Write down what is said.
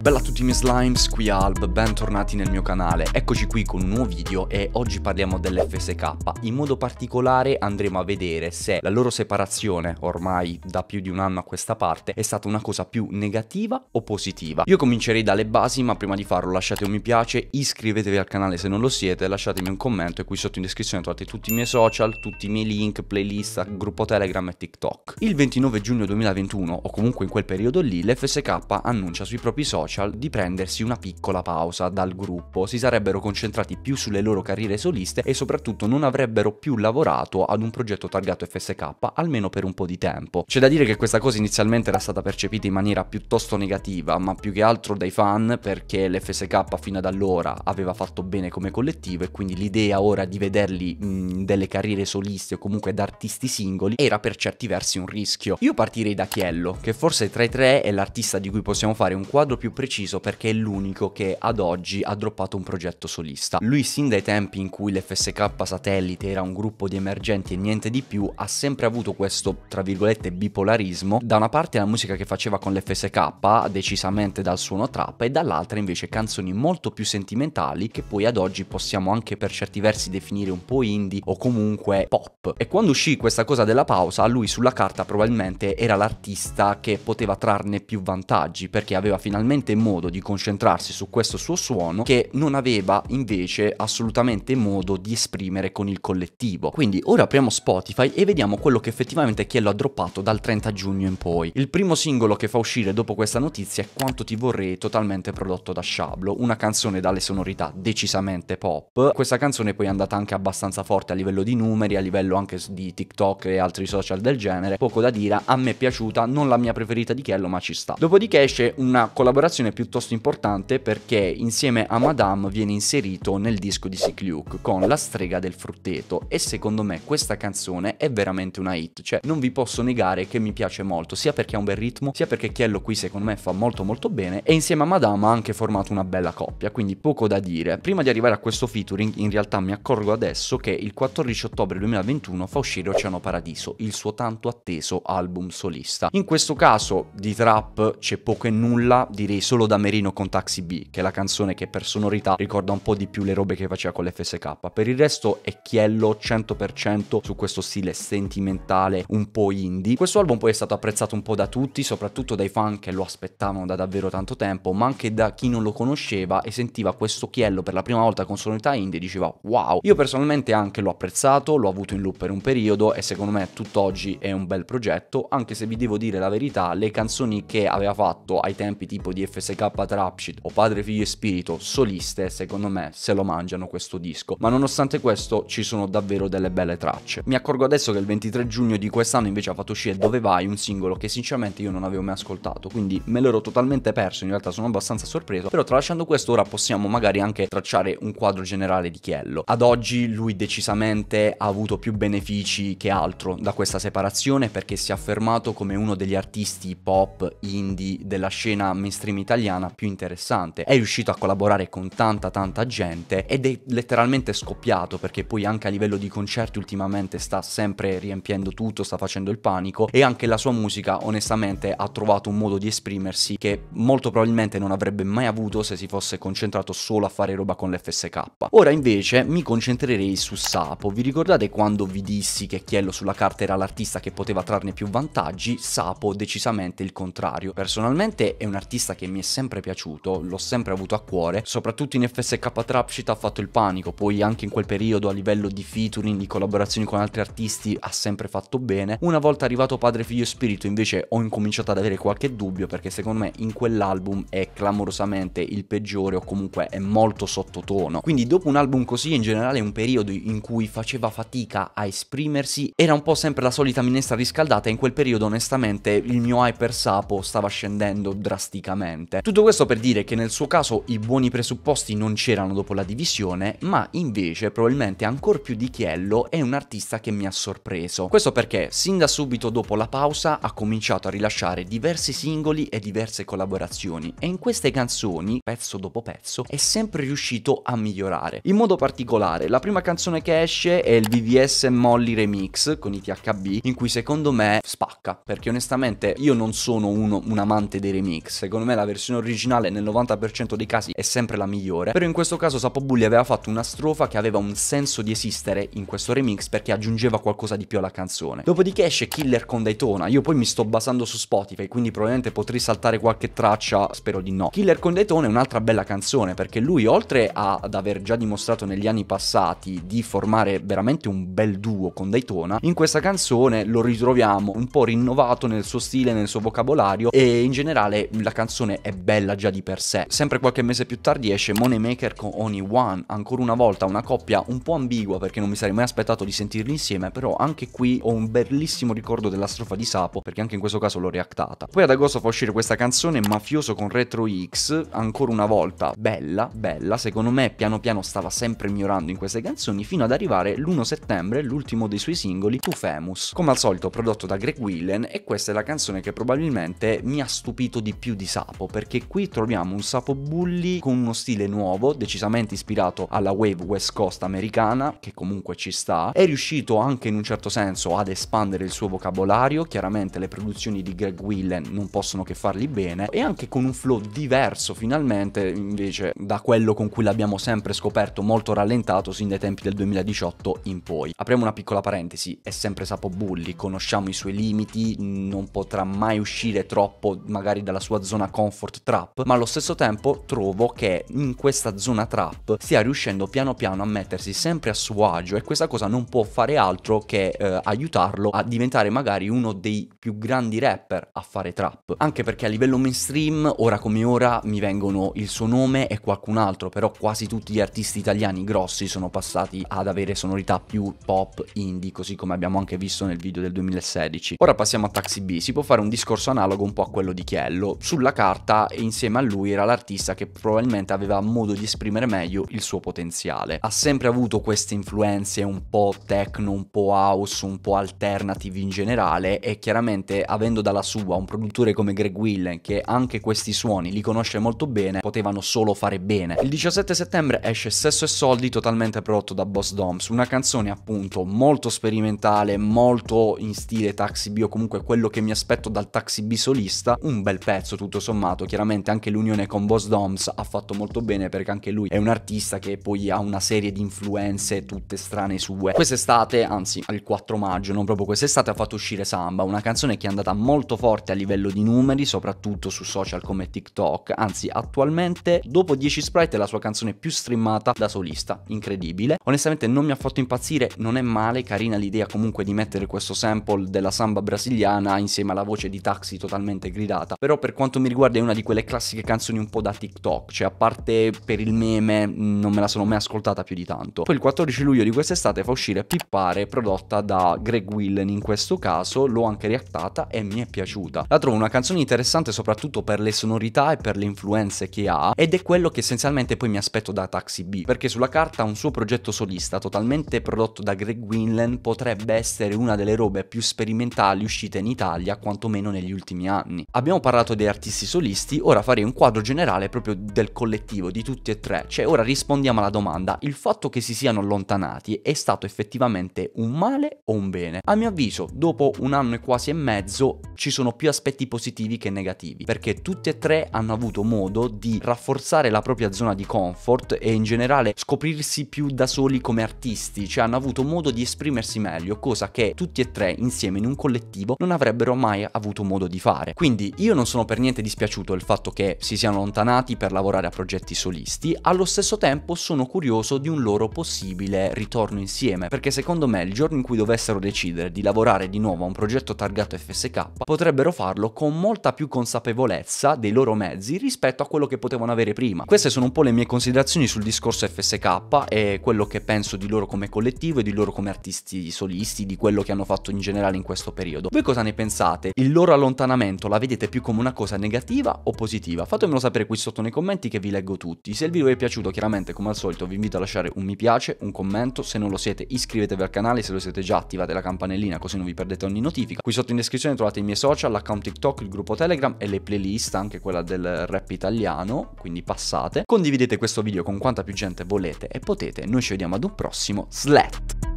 Bella a tutti i miei slimes, qui Alb, bentornati nel mio canale. Eccoci qui con un nuovo video e oggi parliamo dell'FSK. In modo particolare andremo a vedere se la loro separazione, ormai da più di un anno a questa parte, è stata una cosa più negativa o positiva. Io comincerei dalle basi, ma prima di farlo lasciate un mi piace, iscrivetevi al canale se non lo siete, lasciatemi un commento e qui sotto in descrizione trovate tutti i miei social, tutti i miei link, playlist, gruppo Telegram e TikTok. Il 29 giugno 2021, o comunque in quel periodo lì, l'FSK annuncia sui propri social social di prendersi una piccola pausa dal gruppo, si sarebbero concentrati più sulle loro carriere soliste e soprattutto non avrebbero più lavorato ad un progetto targato FSK almeno per un po' di tempo. C'è da dire che questa cosa inizialmente era stata percepita in maniera piuttosto negativa, ma più che altro dai fan perché l'FSK fino ad allora aveva fatto bene come collettivo e quindi l'idea ora di vederli mh, delle carriere soliste o comunque da artisti singoli era per certi versi un rischio. Io partirei da Chiello, che forse tra i tre è l'artista di cui possiamo fare un quadro più preciso perché è l'unico che ad oggi ha droppato un progetto solista. Lui sin dai tempi in cui l'FSK Satellite era un gruppo di emergenti e niente di più ha sempre avuto questo tra virgolette bipolarismo, da una parte la musica che faceva con l'FSK decisamente dal suono trap e dall'altra invece canzoni molto più sentimentali che poi ad oggi possiamo anche per certi versi definire un po' indie o comunque pop. E quando uscì questa cosa della pausa, lui sulla carta probabilmente era l'artista che poteva trarne più vantaggi perché aveva finalmente assolutamente modo di concentrarsi su questo suo suono che non aveva invece assolutamente modo di esprimere con il collettivo. Quindi ora apriamo Spotify e vediamo quello che effettivamente Chiello ha droppato dal 30 giugno in poi. Il primo singolo che fa uscire dopo questa notizia è Quanto ti vorrei totalmente prodotto da Shablo, una canzone dalle sonorità decisamente pop. Questa canzone poi è andata anche abbastanza forte a livello di numeri, a livello anche di TikTok e altri social del genere. Poco da dire, a me è piaciuta, non la mia preferita di Chiello ma ci sta. Dopodiché esce una collaborazione collaborazione piuttosto importante perché insieme a Madame viene inserito nel disco di Sick Luke con La strega del frutteto e secondo me questa canzone è veramente una hit, cioè non vi posso negare che mi piace molto, sia perché ha un bel ritmo, sia perché Chiello qui secondo me fa molto molto bene e insieme a Madame ha anche formato una bella coppia, quindi poco da dire. Prima di arrivare a questo featuring in realtà mi accorgo adesso che il 14 ottobre 2021 fa uscire Oceano Paradiso, il suo tanto atteso album solista. In questo caso di trap c'è poco e nulla, direi solo da Merino con Taxi B, che è la canzone che per sonorità ricorda un po' di più le robe che faceva con l'FSK. Per il resto è chiello 100% su questo stile sentimentale, un po' indie. Questo album poi è stato apprezzato un po' da tutti, soprattutto dai fan che lo aspettavano da davvero tanto tempo, ma anche da chi non lo conosceva e sentiva questo chiello per la prima volta con sonorità indie e diceva wow. Io personalmente anche l'ho apprezzato, l'ho avuto in loop per un periodo e secondo me tutt'oggi è un bel progetto, anche se vi devo dire la verità, le canzoni che aveva fatto ai tempi tipo di FSK Trapshit o Padre Figlio e Spirito soliste, secondo me se lo mangiano questo disco. Ma nonostante questo ci sono davvero delle belle tracce. Mi accorgo adesso che il 23 giugno di quest'anno invece ha fatto uscire Dove Vai, un singolo che sinceramente io non avevo mai ascoltato, quindi me l'ero totalmente perso, in realtà sono abbastanza sorpreso, però tralasciando questo ora possiamo magari anche tracciare un quadro generale di Chiello. Ad oggi lui decisamente ha avuto più benefici che altro da questa separazione perché si è affermato come uno degli artisti pop indie della scena mainstream team italiana più interessante. È riuscito a collaborare con tanta tanta gente ed è letteralmente scoppiato perché poi anche a livello di concerti ultimamente sta sempre riempiendo tutto, sta facendo il panico e anche la sua musica onestamente ha trovato un modo di esprimersi che molto probabilmente non avrebbe mai avuto se si fosse concentrato solo a fare roba con l'FSK. Ora invece mi concentrerei su Sapo. Vi ricordate quando vi dissi che Chiello sulla carta era l'artista che poteva trarne più vantaggi? Sapo decisamente il contrario. Personalmente è un artista che mi è sempre piaciuto, l'ho sempre avuto a cuore, soprattutto in FSK Trapshit ha fatto il panico, poi anche in quel periodo a livello di featuring, di collaborazioni con altri artisti ha sempre fatto bene. Una volta arrivato Padre Figlio e Spirito invece ho incominciato ad avere qualche dubbio perché secondo me in quell'album è clamorosamente il peggiore o comunque è molto sottotono. Quindi dopo un album così in generale un periodo in cui faceva fatica a esprimersi era un po' sempre la solita minestra riscaldata e in quel periodo onestamente il mio hyper sapo stava scendendo drasticamente precedente. Tutto questo per dire che nel suo caso i buoni presupposti non c'erano dopo la divisione, ma invece probabilmente ancor più di Chiello è un artista che mi ha sorpreso. Questo perché sin da subito dopo la pausa ha cominciato a rilasciare diversi singoli e diverse collaborazioni e in queste canzoni, pezzo dopo pezzo, è sempre riuscito a migliorare. In modo particolare, la prima canzone che esce è il VVS Molly Remix con i THB in cui secondo me spacca perché onestamente io non sono uno, un amante dei remix, secondo me la versione originale nel 90% dei casi è sempre la migliore, però in questo caso Sapobulli aveva fatto una strofa che aveva un senso di esistere in questo remix perché aggiungeva qualcosa di più alla canzone. Dopodiché esce Killer con Daytona, io poi mi sto basando su Spotify, quindi probabilmente potrei saltare qualche traccia, spero di no. Killer con Daytona è un'altra bella canzone perché lui oltre ad aver già dimostrato negli anni passati di formare veramente un bel duo con Daytona, in questa canzone lo ritroviamo un po' rinnovato nel suo stile, nel suo vocabolario e in generale la canzone è bella già di per sé. Sempre qualche mese più tardi esce Moneymaker con Oni One, ancora una volta una coppia un po' ambigua perché non mi sarei mai aspettato di sentirli insieme, però anche qui ho un bellissimo ricordo della strofa di Sapo, perché anche in questo caso l'ho reactata. Poi ad agosto fa uscire questa canzone Mafioso con Retro X, ancora una volta bella, bella, secondo me piano piano stava sempre migliorando in queste canzoni fino ad arrivare l'1 settembre, l'ultimo dei suoi singoli, To Famous. Come al solito prodotto da Greg Whelan e questa è la canzone che probabilmente mi ha stupito di più di Sapo, perché qui troviamo un sapo bully con uno stile nuovo, decisamente ispirato alla wave west coast americana, che comunque ci sta, è riuscito anche in un certo senso ad espandere il suo vocabolario, chiaramente le produzioni di Greg Willen non possono che farli bene, e anche con un flow diverso finalmente invece da quello con cui l'abbiamo sempre scoperto molto rallentato sin dai tempi del 2018 in poi. Apriamo una piccola parentesi, è sempre sapo bully, conosciamo i suoi limiti, non potrà mai uscire troppo magari dalla sua zona comfort comfort trap, ma allo stesso tempo trovo che in questa zona trap stia riuscendo piano piano a mettersi sempre a suo agio e questa cosa non può fare altro che eh, aiutarlo a diventare magari uno dei più grandi rapper a fare trap. Anche perché a livello mainstream, ora come ora, mi vengono il suo nome e qualcun altro, però quasi tutti gli artisti italiani grossi sono passati ad avere sonorità più pop, indie, così come abbiamo anche visto nel video del 2016. Ora passiamo a Taxi B, si può fare un discorso analogo un po' a quello di Chiello. Sulla carta carta e insieme a lui era l'artista che probabilmente aveva modo di esprimere meglio il suo potenziale. Ha sempre avuto queste influenze un po' techno, un po' house, un po' alternative in generale e chiaramente avendo dalla sua un produttore come Greg Willen che anche questi suoni li conosce molto bene, potevano solo fare bene. Il 17 settembre esce Sesso e Soldi totalmente prodotto da Boss Doms, una canzone appunto molto sperimentale, molto in stile Taxi B o comunque quello che mi aspetto dal Taxi B solista, un bel pezzo tutto sommato formato. Chiaramente anche l'unione con Boss Doms ha fatto molto bene perché anche lui è un artista che poi ha una serie di influenze tutte strane sue. Quest'estate, anzi il 4 maggio, non proprio quest'estate, ha fatto uscire Samba, una canzone che è andata molto forte a livello di numeri, soprattutto su social come TikTok, anzi attualmente dopo 10 sprite è la sua canzone più streamata da solista, incredibile. Onestamente non mi ha fatto impazzire, non è male, carina l'idea comunque di mettere questo sample della samba brasiliana insieme alla voce di taxi totalmente gridata, però per quanto mi riguarda è una di quelle classiche canzoni un po' da TikTok, cioè a parte per il meme non me la sono mai ascoltata più di tanto. Poi il 14 luglio di quest'estate fa uscire Pippare, prodotta da Greg Willen in questo caso, l'ho anche riattata e mi è piaciuta. La trovo una canzone interessante soprattutto per le sonorità e per le influenze che ha ed è quello che essenzialmente poi mi aspetto da Taxi B, perché sulla carta un suo progetto solista totalmente prodotto da Greg Winland potrebbe essere una delle robe più sperimentali uscite in Italia, quantomeno negli ultimi anni. Abbiamo parlato dei artisti solisti solisti, ora farei un quadro generale proprio del collettivo, di tutti e tre, cioè ora rispondiamo alla domanda, il fatto che si siano allontanati è stato effettivamente un male o un bene? A mio avviso, dopo un anno e quasi e mezzo ci sono più aspetti positivi che negativi, perché tutti e tre hanno avuto modo di rafforzare la propria zona di comfort e in generale scoprirsi più da soli come artisti, cioè hanno avuto modo di esprimersi meglio, cosa che tutti e tre insieme in un collettivo non avrebbero mai avuto modo di fare. Quindi io non sono per niente dispiaciuto piaciuto il fatto che si siano allontanati per lavorare a progetti solisti, allo stesso tempo sono curioso di un loro possibile ritorno insieme, perché secondo me il giorno in cui dovessero decidere di lavorare di nuovo a un progetto targato FSK, potrebbero farlo con molta più consapevolezza dei loro mezzi rispetto a quello che potevano avere prima. Queste sono un po' le mie considerazioni sul discorso FSK e quello che penso di loro come collettivo e di loro come artisti solisti, di quello che hanno fatto in generale in questo periodo. Voi cosa ne pensate? Il loro allontanamento la vedete più come una cosa negativa negativa o positiva? Fatemelo sapere qui sotto nei commenti che vi leggo tutti. Se il video vi è piaciuto chiaramente come al solito vi invito a lasciare un mi piace, un commento, se non lo siete iscrivetevi al canale, se lo siete già attivate la campanellina così non vi perdete ogni notifica. Qui sotto in descrizione trovate i miei social, l'account TikTok, il gruppo Telegram e le playlist, anche quella del rap italiano, quindi passate. Condividete questo video con quanta più gente volete e potete, noi ci vediamo ad un prossimo SLAT!